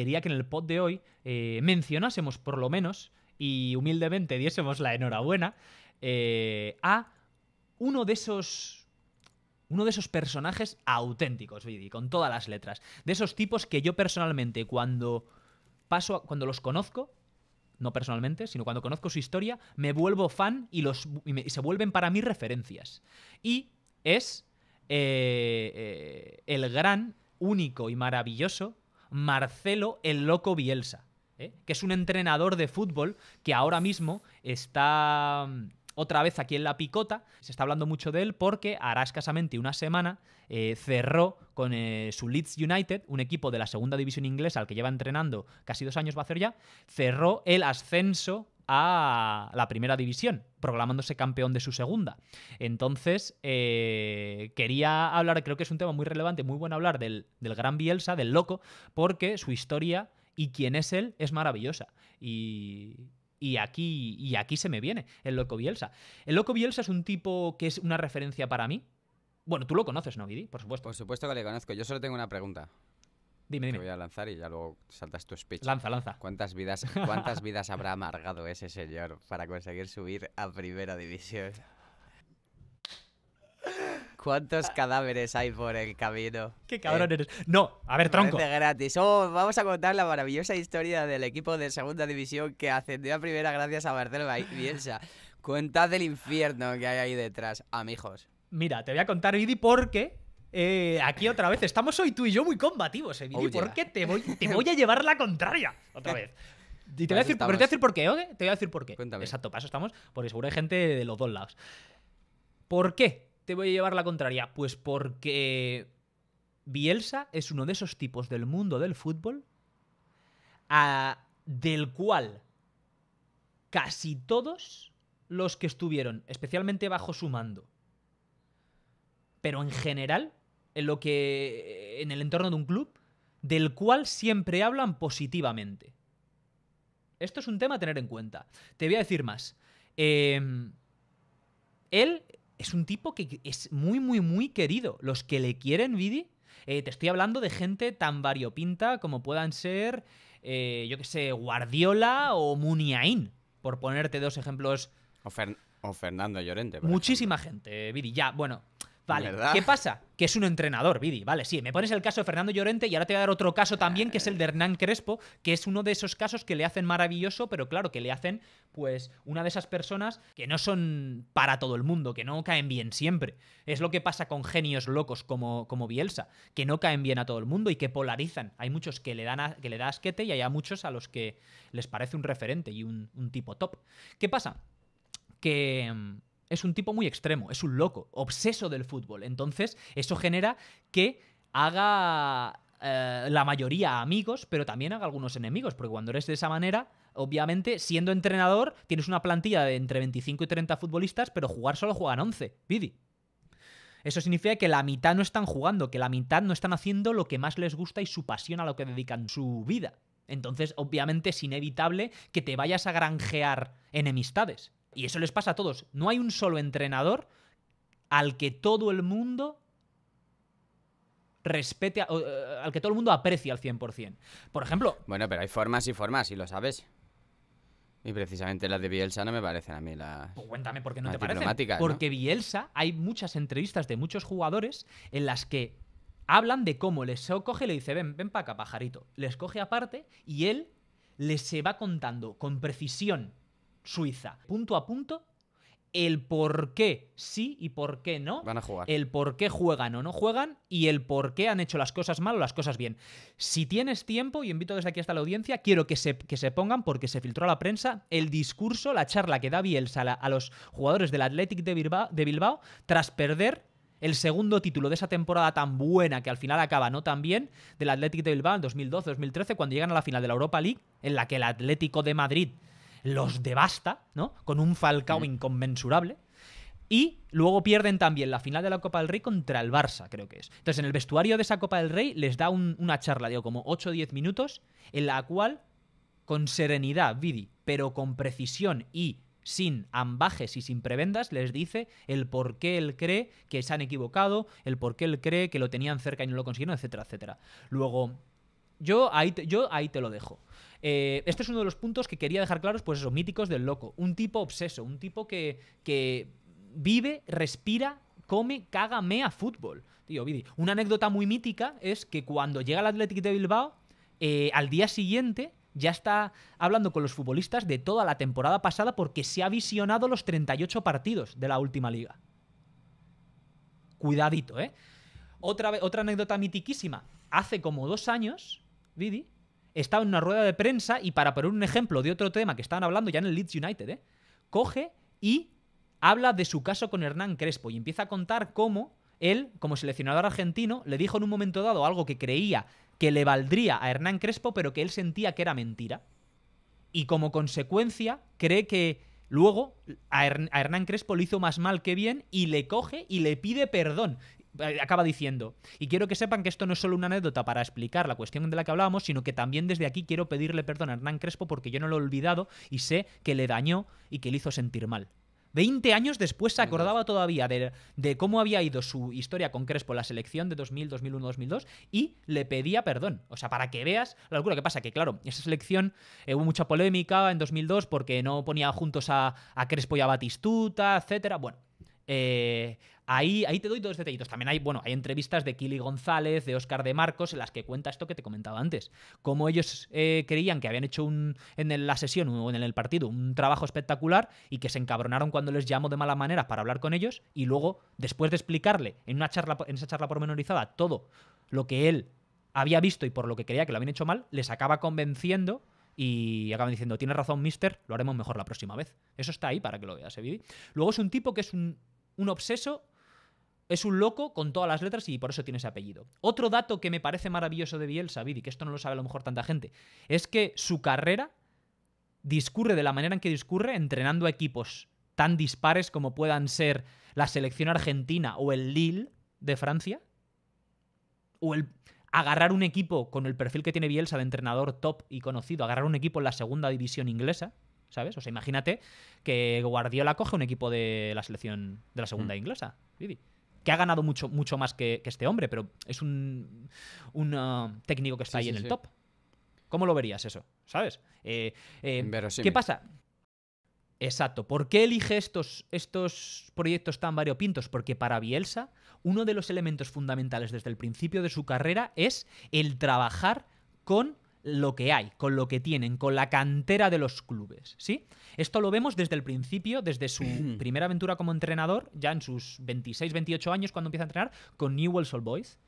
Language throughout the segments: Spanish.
quería que en el pod de hoy eh, mencionásemos por lo menos y humildemente diésemos la enhorabuena eh, a uno de esos uno de esos personajes auténticos, con todas las letras. De esos tipos que yo personalmente, cuando paso, cuando los conozco, no personalmente, sino cuando conozco su historia, me vuelvo fan y, los, se vuelven para mí referencias. Y es eh, el gran, único y maravilloso Marcelo el Loco Bielsa, ¿eh? que es un entrenador de fútbol que ahora mismo está mm, otra vez aquí en la picota. Se está hablando mucho de él porque hará escasamente una semana eh, cerró con eh, su Leeds United, un equipo de la segunda división inglesa al que lleva entrenando casi dos años va a hacer ya, cerró el ascenso a la primera división, proclamándose campeón de su segunda. Entonces, eh, quería hablar, creo que es un tema muy relevante, muy bueno hablar del, del gran Bielsa, del loco, porque su historia y quién es él es maravillosa. Y, aquí, y aquí se me viene el Loco Bielsa. El Loco Bielsa es un tipo que es una referencia para mí. Bueno, tú lo conoces, ¿no, Guidi? Por supuesto. Por supuesto que le conozco. Yo solo tengo una pregunta. Dime, dime. Te voy a lanzar y ya luego saltas tu speech. Lanza, lanza. ¿Cuántas vidas, cuántas vidas habrá amargado ese señor para conseguir subir a primera división? ¿Cuántos ah. cadáveres hay por el camino? ¡Qué cabrón eh, eres! No, a ver, tronco. gratis. Oh, vamos a contar la maravillosa historia del equipo de segunda división que ascendió a primera gracias a y Bielsa. Contad el infierno que hay ahí detrás, amigos. Mira, te voy a contar, Idi, qué... Eh, aquí otra vez, estamos hoy tú y yo muy combativos, ¿Y oh, porque te voy, te voy a llevar la contraria otra vez. Y te voy, a decir, por qué, ¿eh? Te voy a decir por qué. Exacto, paso estamos, porque seguro hay gente de los dos lados. ¿Por qué te voy a llevar la contraria? Pues porque Bielsa es uno de esos tipos del mundo del fútbol del cual casi todos los que estuvieron, especialmente bajo su mando, pero en general, en lo que en el entorno de un club del cual siempre hablan positivamente. Esto es un tema a tener en cuenta. Te voy a decir más. Em, él es un tipo que es muy, muy, muy querido. Los que le quieren, Vidi, eh, te estoy hablando de gente tan variopinta como puedan ser, eh, yo que sé, Guardiola o Muniain, por ponerte dos ejemplos. O, Fernando Llorente. Muchísima gente, Vidi. Ya, bueno, ¿qué pasa? Que es un entrenador, Vidi. Vale, sí, me pones el caso de Fernando Llorente y ahora te voy a dar otro caso también, que es el de Hernán Crespo, que es uno de esos casos que le hacen maravilloso, pero claro, que le hacen, pues, una de esas personas que no son para todo el mundo, que no caen bien siempre. Es lo que pasa con genios locos como, como Bielsa, que no caen bien a todo el mundo y que polarizan. Hay muchos que le, dan que le da asquete y hay a muchos a los que les parece un referente y un tipo top. ¿Qué pasa? Que mm, es un tipo muy extremo, es un loco, obseso del fútbol. Entonces, eso genera que haga eh, la mayoría amigos, pero también haga algunos enemigos, porque cuando eres de esa manera, obviamente, siendo entrenador, tienes una plantilla de entre 25 y 30 futbolistas, pero jugar solo juegan 11, pidi. Eso significa que la mitad no están jugando, que la mitad no están haciendo lo que más les gusta y su pasión a lo que dedican su vida. Entonces, obviamente, es inevitable que te vayas a granjear enemistades. Y eso les pasa a todos. No hay un solo entrenador al que todo el mundo respete, eh, al que todo el mundo aprecie al 100%. Por ejemplo... Bueno, pero hay formas y formas, y lo sabes. Y precisamente las de Bielsa no me parecen a mí las. Pues cuéntame por qué no te parecen. Porque Bielsa, hay muchas entrevistas de muchos jugadores en las que hablan de cómo les coge y le dice: Ven, ven para acá, pajarito. Les coge aparte y él les se va contando con precisión Suiza, punto a punto, el por qué sí y por qué no. Van a jugar. El por qué juegan o no juegan y el por qué han hecho las cosas mal o las cosas bien. Si tienes tiempo, y invito desde aquí hasta la audiencia, quiero que se, que se pongan, porque se filtró a la prensa, el discurso, la charla que da Bielsa a, los jugadores del Athletic de Bilbao, tras perder el segundo título de esa temporada tan buena que al final acaba no tan bien, del Atlético de Bilbao en 2012-2013, cuando llegan a la final de la Europa League, en la que el Atlético de Madrid los devasta, ¿no? Con un Falcao inconmensurable. Y luego pierden también la final de la Copa del Rey contra el Barça, creo que es. Entonces, en el vestuario de esa Copa del Rey les da una charla, digo, como 8 o 10 minutos, en la cual, con serenidad, Vidi, pero con precisión y sin ambajes y sin prebendas, les dice el por qué él cree que se han equivocado, el por qué él cree que lo tenían cerca y no lo consiguieron, etcétera, etcétera. Luego, yo ahí te, lo dejo. Eh, este es uno de los puntos que quería dejar claros, pues esos míticos del loco. Un tipo obseso, un tipo que, que vive, respira, come, caga, mea fútbol. Tío, Vidi. Una anécdota muy mítica es que cuando llega al Atlético de Bilbao, eh, al día siguiente ya está hablando con los futbolistas de toda la temporada pasada porque se ha visionado los 38 partidos de la última liga. Cuidadito, ¿eh? Otra, otra anécdota mitiquísima. Hace como dos años, estaba en una rueda de prensa y para poner un ejemplo de otro tema que estaban hablando ya en el Leeds United, ¿eh? coge y habla de su caso con Hernán Crespo y empieza a contar cómo él, como seleccionador argentino, le dijo en un momento dado algo que creía que le valdría a Hernán Crespo, pero que él sentía que era mentira. Y como consecuencia, cree que luego a, Hernán Crespo le hizo más mal que bien y le coge y le pide perdón. Eh, acaba diciendo. Y quiero que sepan que esto no es solo una anécdota para explicar la cuestión de la que hablábamos, sino que también desde aquí quiero pedirle perdón a Hernán Crespo porque yo no lo he olvidado y sé que le dañó y que le hizo sentir mal. Veinte años después se acordaba todavía de, cómo había ido su historia con Crespo, la selección de 2000, 2001, 2002, y le pedía perdón. O sea, para que veas la locura que pasa, que claro, esa selección eh, hubo mucha polémica en 2002 porque no ponía juntos a, a Crespo y a Batistuta, etcétera. Bueno, eh, Ahí, te doy dos detallitos. También hay, bueno, hay entrevistas de Kili González, de Oscar de Marcos, en las que cuenta esto que te comentaba antes. Cómo ellos eh, creían que habían hecho un, en la sesión o en el partido un trabajo espectacular y que se encabronaron cuando les llamó de mala manera para hablar con ellos y luego, después de explicarle en, una charla, en esa charla pormenorizada todo lo que él había visto y por lo que creía que lo habían hecho mal, les acaba convenciendo y acaban diciendo, tienes razón, mister, lo haremos mejor la próxima vez. Eso está ahí para que lo veas, ¿eh, Luego es un tipo que es un, un obseso es un loco con todas las letras y por eso tiene ese apellido. Otro dato que me parece maravilloso de Bielsa, y que esto no lo sabe a lo mejor tanta gente, es que su carrera discurre de la manera en que discurre entrenando a equipos tan dispares como puedan ser la selección argentina o el Lille de Francia. O el agarrar un equipo con el perfil que tiene Bielsa de entrenador top y conocido, agarrar un equipo en la segunda división inglesa, ¿sabes? O sea, imagínate que Guardiola coge un equipo de la selección de la segunda mm. inglesa, Vivi que ha ganado mucho, mucho más que, este hombre, pero es un, un ah, técnico que está ahí en el top. ¿Cómo lo verías eso? ¿Sabes? Eh, eh, ¿Qué pasa? Exacto. ¿Por qué elige estos, estos proyectos tan variopintos? Porque para Bielsa, uno de los elementos fundamentales desde el principio de su carrera es el trabajar con lo que hay, con lo que tienen, con la cantera de los clubes, ¿sí? Esto lo vemos desde el principio, desde su primera aventura como entrenador, ya en sus 26, 28 años cuando empieza a entrenar con Newell's Old Boys.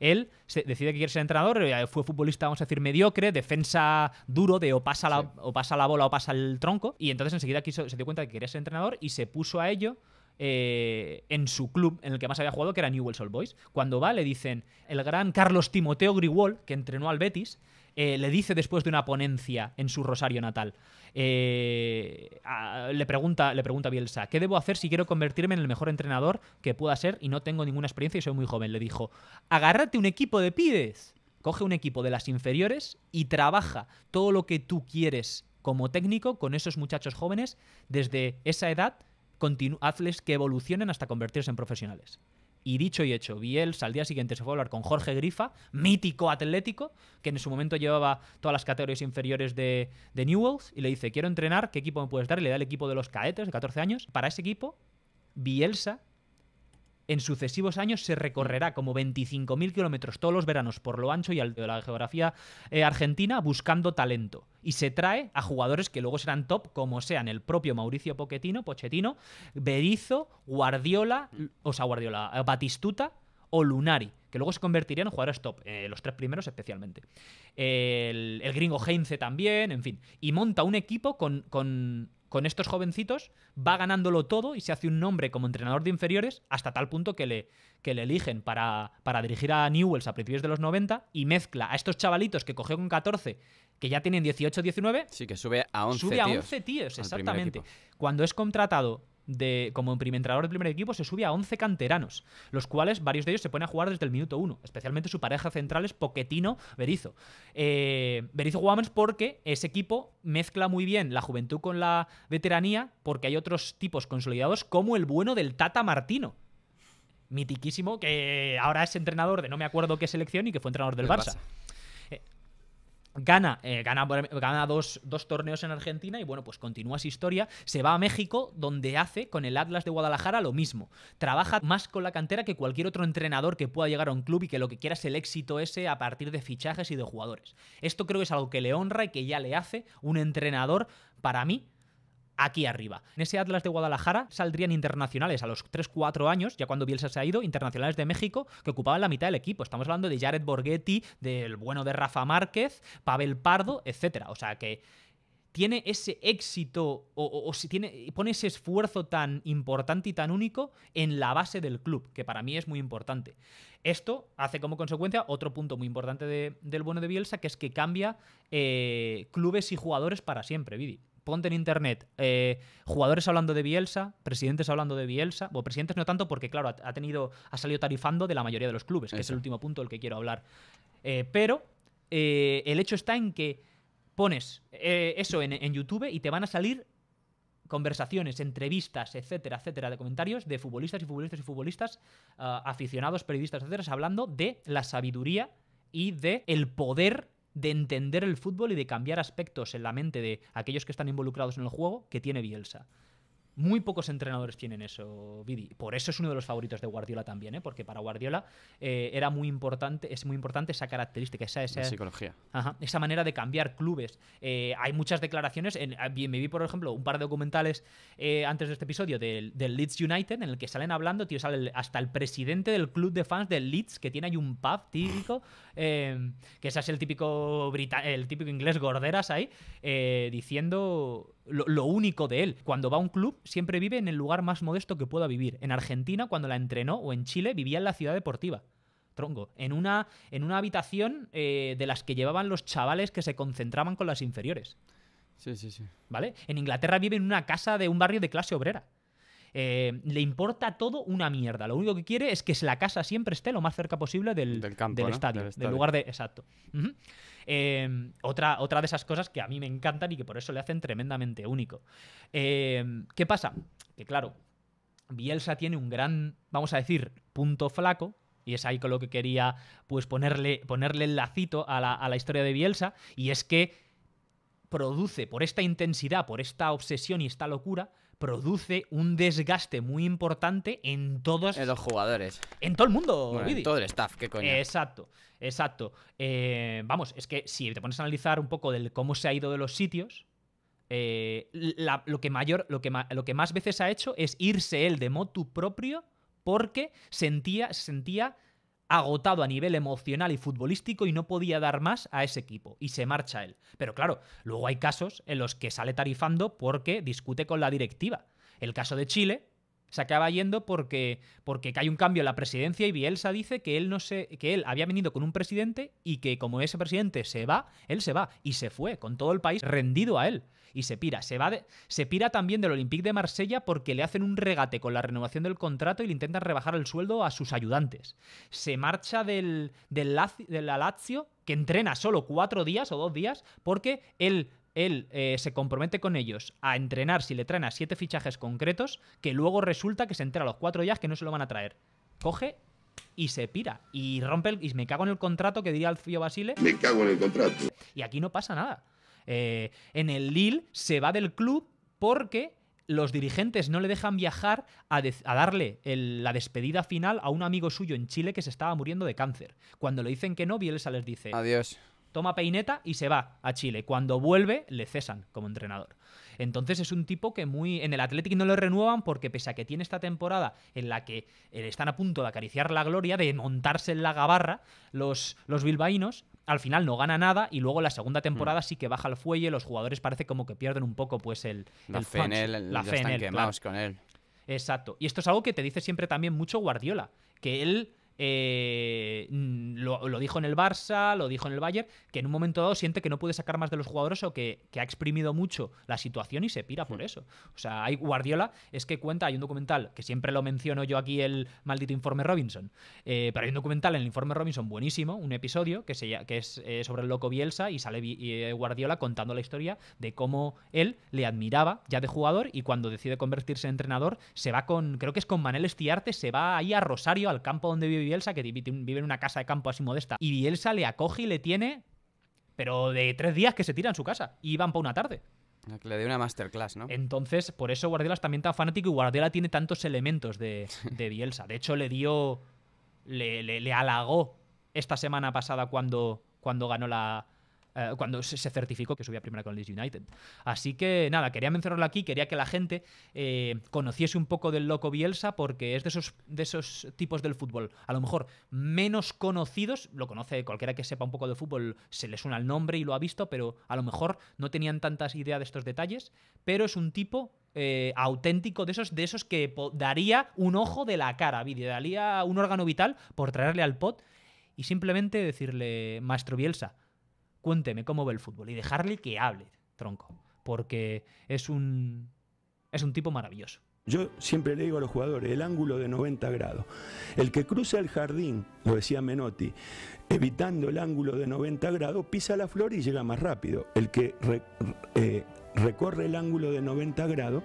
Él decide que quiere ser entrenador, eh, fue futbolista, vamos a decir, mediocre, defensa duro de o pasa, la, o pasa la bola o pasa el tronco, y entonces enseguida se dio cuenta de que quería ser entrenador y se puso a ello eh, en su club en el que más había jugado, que era Newell's Old Boys. Cuando va, le dicen, el gran Carlos Timoteo Griwall, que entrenó al Betis, eh, le dice después de una ponencia en su Rosario natal, eh, le, pregunta, le pregunta a Bielsa, ¿qué debo hacer si quiero convertirme en el mejor entrenador que pueda ser y no tengo ninguna experiencia y soy muy joven? Le dijo, agárrate un equipo de pides, coge un equipo de las inferiores y trabaja todo lo que tú quieres como técnico con esos muchachos jóvenes desde esa edad hazles que evolucionen hasta convertirse en profesionales. Y dicho y hecho, Bielsa al día siguiente se fue a hablar con Jorge Grifa, mítico atlético, que en su momento llevaba todas las categorías inferiores de, de Newells, y le dice, quiero entrenar, ¿qué equipo me puedes dar? Y le da el equipo de los cadetes de 14 años. Para ese equipo, Bielsa en sucesivos años se recorrerá como 25.000 kilómetros todos los veranos por lo ancho y al de la geografía eh, argentina buscando talento. Y se trae a jugadores que luego serán top, como sean el propio Mauricio Pochettino, Pochettino Berizo, Guardiola, o sea, Guardiola, eh, Batistuta o Lunari que luego se convertirían en jugadores top, eh, los tres primeros especialmente. El, gringo Heinze también, en fin. Y monta un equipo con con estos jovencitos, va ganándolo todo y se hace un nombre como entrenador de inferiores hasta tal punto que le, que le eligen para, para dirigir a Newells a principios de los 90 y mezcla a estos chavalitos que cogió con 14 que ya tienen 18, 19. Sí, que sube a 11. Sube a 11 tíos, exactamente. Cuando es contratado de, como entrenador del primer equipo, se sube a 11 canteranos, los cuales varios de ellos se ponen a jugar desde el minuto 1, especialmente su pareja central es Poquetino Berizo. Eh, Berizo jugamos porque ese equipo mezcla muy bien la juventud con la veteranía, porque hay otros tipos consolidados, como el bueno del Tata Martino. Mitiquísimo, que ahora es entrenador de no me acuerdo qué selección y que fue entrenador del Barça. Gana, eh, gana, gana dos, dos, torneos en Argentina y bueno, pues continúa su historia. Se va a México, donde hace con el Atlas de Guadalajara lo mismo. Trabaja más con la cantera que cualquier otro entrenador que pueda llegar a un club y que lo que quiera es el éxito ese a partir de fichajes y de jugadores. Esto creo que es algo que le honra y que ya le hace un entrenador, para mí, aquí arriba. En ese Atlas de Guadalajara saldrían internacionales a los 3-4 años, ya cuando Bielsa se ha ido, internacionales de México que ocupaban la mitad del equipo. Estamos hablando de Jared Borghetti, del bueno de Rafa Márquez, Pavel Pardo, etcétera. O sea que tiene ese éxito o, si tiene, pone ese esfuerzo tan importante y tan único en la base del club, que para mí es muy importante. Esto hace como consecuencia otro punto muy importante del bueno de Bielsa, que es que cambia eh, clubes y jugadores para siempre, Vidi ponte en internet eh, jugadores hablando de Bielsa, presidentes hablando de Bielsa, o presidentes no tanto porque, claro, ha, tenido, ha salido tarifando de la mayoría de los clubes, que es el último punto del que quiero hablar. Eh, pero eh, el hecho está en que pones eso en, YouTube y te van a salir conversaciones, entrevistas, etcétera, etcétera, de comentarios de futbolistas y futbolistas y futbolistas, ah, aficionados, periodistas, etcétera, hablando de la sabiduría y de el poder de entender el fútbol y de cambiar aspectos en la mente de aquellos que están involucrados en el juego que tiene Bielsa. Muy pocos entrenadores tienen eso, Vidi. Por eso es uno de los favoritos de Guardiola también, ¿eh? porque para Guardiola eh, era muy importante, es muy importante esa característica, esa, esa psicología. esa manera de cambiar clubes. Eh, hay muchas declaraciones. En, me vi, por ejemplo, un par de documentales antes de este episodio del, Leeds United, en el que salen hablando, tío, sale hasta el presidente del club de fans del Leeds, que tiene ahí un pub típico, que ese es el típico el típico inglés gorderas ahí, diciendo lo único de él. Cuando va a un club siempre vive en el lugar más modesto que pueda vivir. En Argentina, cuando la entrenó, o en Chile, vivía en la ciudad deportiva. Tronco, en una, en una habitación eh, de las que llevaban los chavales que se concentraban con las inferiores. Sí, sí, sí. ¿Vale? En Inglaterra vive en una casa de un barrio de clase obrera. Eh, le importa todo una mierda. Lo único que quiere es que la casa siempre esté lo más cerca posible del, estadio, del lugar de... Exacto. Eh, otra, otra de esas cosas que a mí me encantan y que por eso le hacen tremendamente único. Eh, ¿Qué pasa? Que claro, Bielsa tiene un gran, vamos a decir, punto flaco, y es ahí con lo que quería pues ponerle, ponerle el lacito a la, a la, historia de Bielsa, y es que produce, por esta intensidad, por esta obsesión y esta locura, produce un desgaste muy importante en todos. En los jugadores. En todo el mundo, en todo el staff, qué coño. Exacto, exacto. Eh, vamos, es que si te pones a analizar un poco del cómo se ha ido de los sitios. Eh, lo, que mayor, lo, que lo que más veces ha hecho es irse él de motu propio porque sentía, sentía agotado a nivel emocional y futbolístico y no podía dar más a ese equipo y se marcha él. Pero claro, luego hay casos en los que sale tarifando porque discute con la directiva. El caso de Chile se acaba yendo porque porque hay un cambio en la presidencia y Bielsa dice que él no sé que él había venido con un presidente y que como ese presidente se va, él se va y se fue con todo el país rendido a él y se pira. Se, va se pira también del Olympique de Marsella porque le hacen un regate con la renovación del contrato y le intentan rebajar el sueldo a sus ayudantes. Se marcha del, del, Lazio, que entrena solo cuatro días o dos días, porque él él eh, se compromete con ellos a entrenar si le traen a siete fichajes concretos, que luego resulta que se entera a los cuatro días que no se lo van a traer. Coge y se pira. Y rompe y me cago en el contrato que diría Alfio Basile. Me cago en el contrato. Y aquí no pasa nada. Eh, en el Lille se va del club porque los dirigentes no le dejan viajar a, darle la despedida final a un amigo suyo en Chile que se estaba muriendo de cáncer. Cuando le dicen que no, Bielsa les dice... Adiós toma peineta y se va a Chile. Cuando vuelve, le cesan como entrenador. Entonces es un tipo que muy. En el Athletic no lo renuevan porque, pese a que tiene esta temporada en la que eh, están a punto de acariciar la gloria, de montarse en la gabarra, los, los bilbaínos, al final no gana nada y luego la segunda temporada mm. sí que baja el fuelle, los jugadores parece como que pierden un poco pues el, la fe la fe en con él. Exacto. Y esto es algo que te dice siempre también mucho Guardiola, que él eh, lo, dijo en el Barça, lo dijo en el Bayern, que en un momento dado siente que no puede sacar más de los jugadores o que, ha exprimido mucho la situación y se pira por eso. O sea, hay Guardiola, es que cuenta, hay un documental que siempre lo menciono yo aquí, el maldito informe Robinson, eh, pero hay un documental en el informe Robinson buenísimo, un episodio que, se, que es eh, sobre el loco Bielsa y sale eh, Guardiola contando la historia de cómo él le admiraba ya de jugador y cuando decide convertirse en entrenador se va con, creo que es con Manel Estiarte, se va ahí a Rosario, al campo donde vivía Bielsa, que vive en una casa de campo así modesta. Y Bielsa le acoge y le tiene, pero de tres días que se tira en su casa. Y van para una tarde. Ah, le dio una masterclass, ¿no? Entonces, por eso Guardiola es también tan fanático y Guardiola tiene tantos elementos de, de Bielsa. De hecho, le dio. Le, le halagó esta semana pasada cuando, cuando ganó la, eh, cuando se, certificó que subía primera con Leeds United. Así que nada, quería mencionarlo aquí, quería que la gente eh, conociese un poco del loco Bielsa porque es de esos, de esos tipos del fútbol, a lo mejor menos conocidos, lo conoce cualquiera que sepa un poco de fútbol, se le suena el nombre y lo ha visto, pero a lo mejor no tenían tantas ideas de estos detalles, pero es un tipo eh, auténtico de esos, de esos que daría un ojo de la cara, daría un órgano vital por traerle al pot y simplemente decirle, maestro Bielsa, cuénteme cómo ve el fútbol y dejarle que hable, tronco, porque es un, es un tipo maravilloso. Yo siempre le digo a los jugadores, el ángulo de 90 grados. El que cruza el jardín, lo decía Menotti, evitando el ángulo de 90 grados, pisa la flor y llega más rápido. El que eh, recorre el ángulo de 90 grados,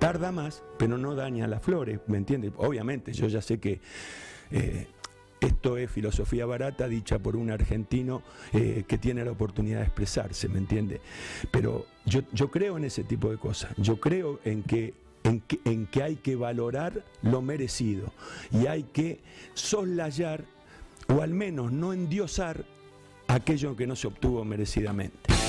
tarda más, pero no daña las flores, ¿me entiendes? Obviamente, yo ya sé que... Eh, esto es filosofía barata dicha por un argentino eh, que tiene la oportunidad de expresarse, ¿me entiende? Pero yo, creo en ese tipo de cosas. Yo creo en que en que, hay que valorar lo merecido y hay que soslayar o al menos no endiosar aquello que no se obtuvo merecidamente.